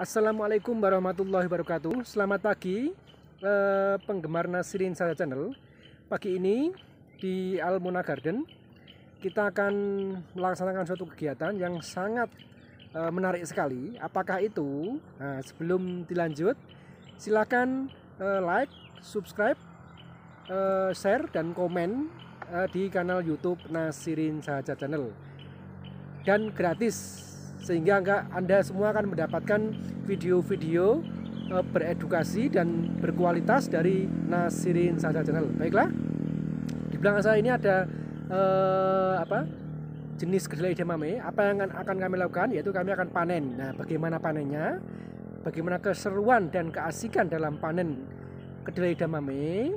Assalamualaikum warahmatullahi wabarakatuh Selamat pagi eh, penggemar Nasirin Saya Channel Pagi ini di Almona Garden Kita akan melaksanakan suatu kegiatan yang sangat eh, menarik sekali Apakah itu? Nah, sebelum dilanjut Silahkan eh, like, subscribe, eh, share, dan komen eh, di kanal YouTube Nasirin Saja Channel dan gratis sehingga Anda semua akan mendapatkan video-video eh, beredukasi dan berkualitas dari Nasirin Saja Channel. Baiklah, di belakang saya ini ada eh, apa jenis kedelai edamame. Apa yang akan kami lakukan? Yaitu kami akan panen. Nah, bagaimana panennya? Bagaimana keseruan dan keasikan dalam panen kedelai edamame?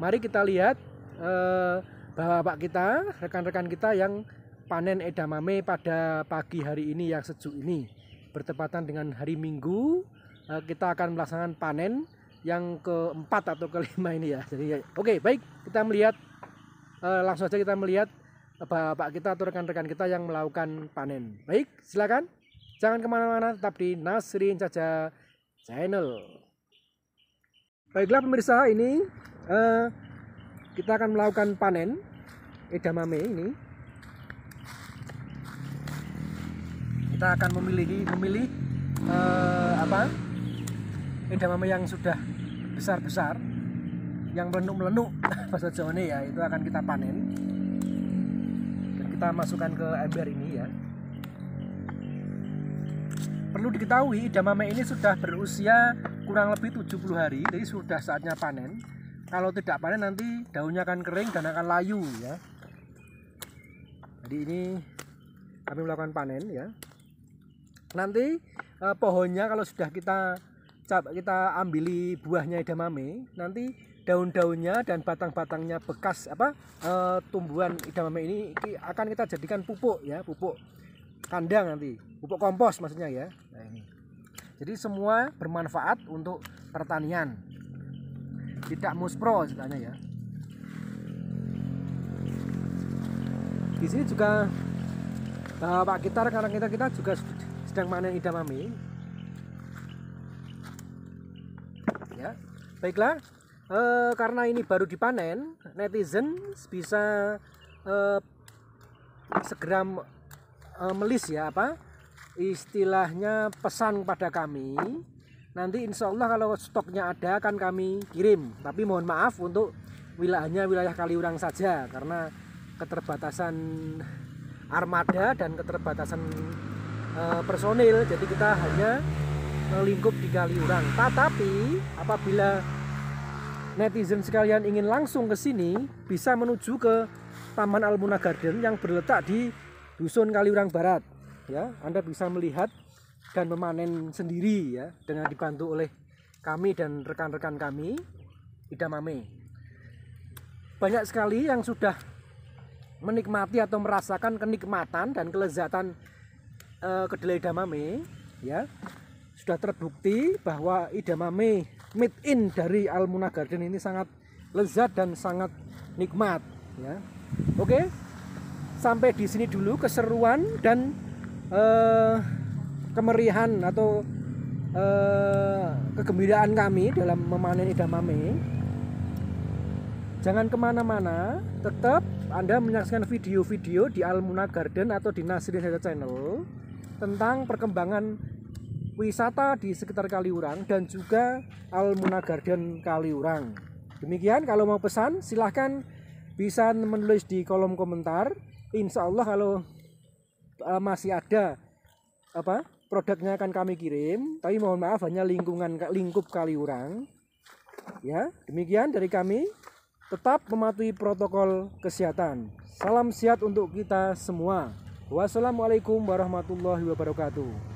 Mari kita lihat eh, bapak-bapak kita, rekan-rekan kita yang panen edamame pada pagi hari ini yang sejuk ini bertepatan dengan hari Minggu eh, kita akan melaksanakan panen yang keempat atau kelima ini ya jadi oke okay, baik kita melihat eh, langsung saja kita melihat bapak kita atau rekan-rekan kita yang melakukan panen baik silakan jangan kemana-mana tetap di Nasrin saja channel baiklah pemirsa ini eh, kita akan melakukan panen edamame ini kita akan memilih memilih eh, apa edamame yang sudah besar besar yang melenuk melenuk bahasa Jawa ini ya itu akan kita panen dan kita masukkan ke ember ini ya perlu diketahui edamame ini sudah berusia kurang lebih 70 hari jadi sudah saatnya panen kalau tidak panen nanti daunnya akan kering dan akan layu ya jadi ini kami melakukan panen ya nanti eh, pohonnya kalau sudah kita cap kita ambili buahnya edamame nanti daun-daunnya dan batang-batangnya bekas apa e, tumbuhan edamame ini akan kita jadikan pupuk ya pupuk kandang nanti pupuk kompos maksudnya ya nah ini jadi semua bermanfaat untuk pertanian tidak muspro istilahnya ya di sini juga eh, pak kita rekan-rekan kita kita juga sedang panen idamame ya baiklah e, karena ini baru dipanen netizen bisa e, segera e, melis ya apa istilahnya pesan pada kami nanti insya Allah kalau stoknya ada akan kami kirim tapi mohon maaf untuk wilayahnya wilayah Kaliurang saja karena keterbatasan armada dan keterbatasan Eh, personil jadi kita hanya melingkup di Kaliurang tetapi apabila netizen sekalian ingin langsung ke sini bisa menuju ke Taman Almuna Garden yang berletak di Dusun Kaliurang Barat ya Anda bisa melihat dan memanen sendiri ya dengan dibantu oleh kami dan rekan-rekan kami Ida Mame banyak sekali yang sudah menikmati atau merasakan kenikmatan dan kelezatan uh, kedelai damami, ya sudah terbukti bahwa idamame made in dari Almuna Garden ini sangat lezat dan sangat nikmat ya. Oke. Sampai di sini dulu keseruan dan uh, kemeriahan atau uh, kegembiraan kami dalam memanen idamame. Jangan kemana-mana, tetap anda menyaksikan video-video di Almuna Garden atau di Nasirin Health Channel tentang perkembangan wisata di sekitar Kaliurang dan juga Almuna Garden Kaliurang. Demikian kalau mau pesan silahkan bisa menulis di kolom komentar. Insya Allah kalau uh, masih ada apa produknya akan kami kirim tapi mohon maaf hanya lingkungan lingkup Kaliurang. ya demikian dari kami Tetap mematuhi protokol kesehatan. Salam sehat untuk kita semua. Wassalamualaikum warahmatullahi wabarakatuh.